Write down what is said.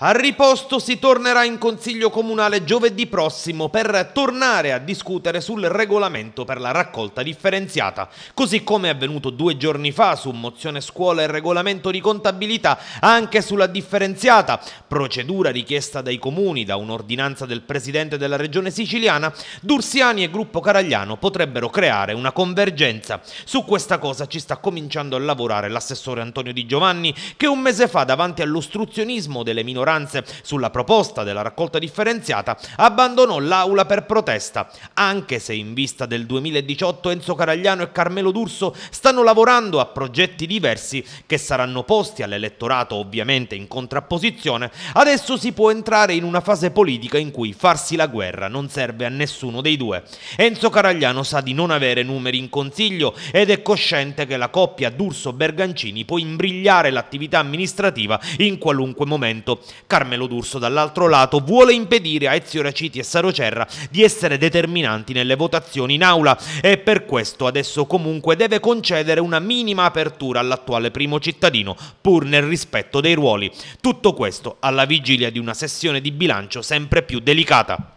Al riposto si tornerà in Consiglio Comunale giovedì prossimo per tornare a discutere sul regolamento per la raccolta differenziata. Così come è avvenuto due giorni fa su mozione scuola e regolamento di contabilità, anche sulla differenziata, procedura richiesta dai comuni da un'ordinanza del Presidente della Regione Siciliana, Dursiani e Gruppo Caragliano potrebbero creare una convergenza. Su questa cosa ci sta cominciando a lavorare l'assessore Antonio Di Giovanni che un mese fa davanti all'ostruzionismo delle minoranze minoranze sulla proposta della raccolta differenziata, abbandonò l'aula per protesta, anche se in vista del 2018 Enzo Caragliano e Carmelo D'Urso stanno lavorando a progetti diversi che saranno posti all'elettorato ovviamente in contrapposizione, adesso si può entrare in una fase politica in cui farsi la guerra non serve a nessuno dei due. Enzo Caragliano sa di non avere numeri in consiglio ed è cosciente che la coppia D'Urso-Bergancini può imbrigliare l'attività amministrativa in qualunque momento. Carmelo D'Urso dall'altro lato vuole impedire a Ezio Raciti e Saro Cerra di essere determinanti nelle votazioni in aula e per questo adesso comunque deve concedere una minima apertura all'attuale primo cittadino pur nel rispetto dei ruoli. Tutto questo alla vigilia di una sessione di bilancio sempre più delicata.